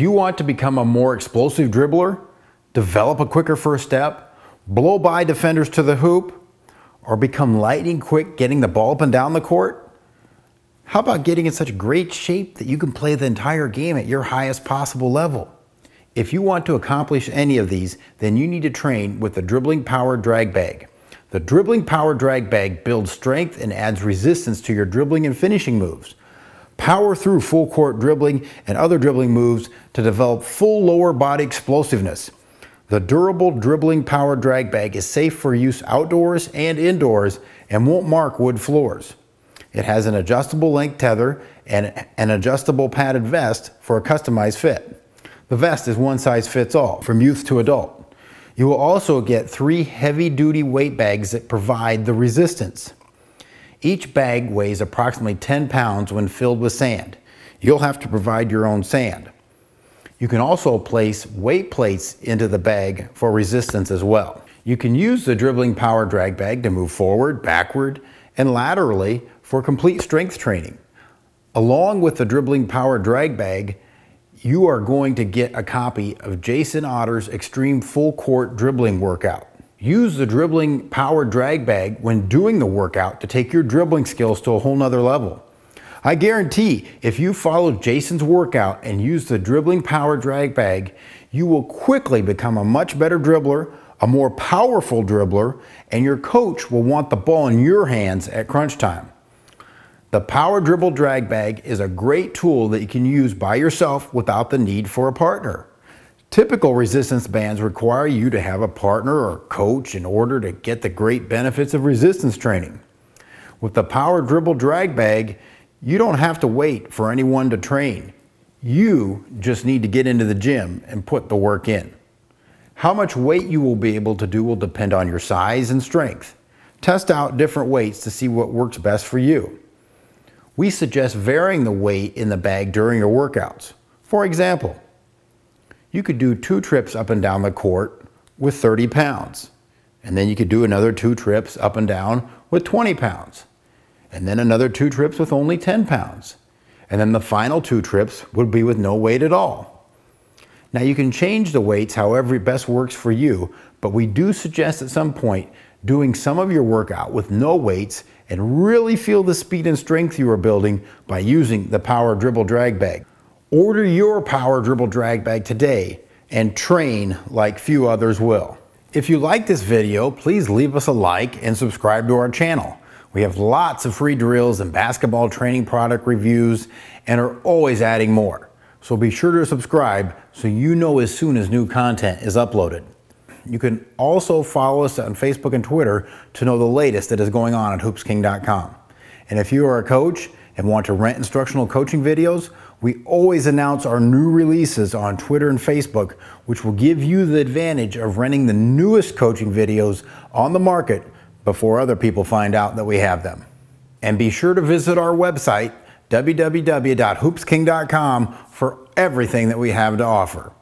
you want to become a more explosive dribbler, develop a quicker first step, blow by defenders to the hoop, or become lightning quick getting the ball up and down the court? How about getting in such great shape that you can play the entire game at your highest possible level? If you want to accomplish any of these, then you need to train with the Dribbling Power Drag Bag. The Dribbling Power Drag Bag builds strength and adds resistance to your dribbling and finishing moves power through full court dribbling and other dribbling moves to develop full lower body explosiveness. The durable dribbling power drag bag is safe for use outdoors and indoors and won't mark wood floors. It has an adjustable length tether and an adjustable padded vest for a customized fit. The vest is one size fits all from youth to adult. You will also get three heavy duty weight bags that provide the resistance. Each bag weighs approximately 10 pounds when filled with sand. You'll have to provide your own sand. You can also place weight plates into the bag for resistance as well. You can use the dribbling power drag bag to move forward, backward, and laterally for complete strength training. Along with the dribbling power drag bag, you are going to get a copy of Jason Otter's Extreme Full Court Dribbling Workout. Use the dribbling power drag bag when doing the workout to take your dribbling skills to a whole nother level. I guarantee if you follow Jason's workout and use the dribbling power drag bag, you will quickly become a much better dribbler, a more powerful dribbler, and your coach will want the ball in your hands at crunch time. The Power Dribble Drag Bag is a great tool that you can use by yourself without the need for a partner. Typical resistance bands require you to have a partner or coach in order to get the great benefits of resistance training. With the Power Dribble Drag Bag, you don't have to wait for anyone to train. You just need to get into the gym and put the work in. How much weight you will be able to do will depend on your size and strength. Test out different weights to see what works best for you. We suggest varying the weight in the bag during your workouts. For example, you could do two trips up and down the court with 30 pounds. And then you could do another two trips up and down with 20 pounds. And then another two trips with only 10 pounds. And then the final two trips would be with no weight at all. Now you can change the weights however best works for you, but we do suggest at some point doing some of your workout with no weights and really feel the speed and strength you are building by using the power dribble drag bag. Order your Power Dribble Drag Bag today and train like few others will. If you like this video, please leave us a like and subscribe to our channel. We have lots of free drills and basketball training product reviews and are always adding more. So be sure to subscribe so you know as soon as new content is uploaded. You can also follow us on Facebook and Twitter to know the latest that is going on at hoopsking.com. And if you are a coach and want to rent instructional coaching videos, we always announce our new releases on Twitter and Facebook, which will give you the advantage of renting the newest coaching videos on the market before other people find out that we have them. And be sure to visit our website, www.hoopsking.com, for everything that we have to offer.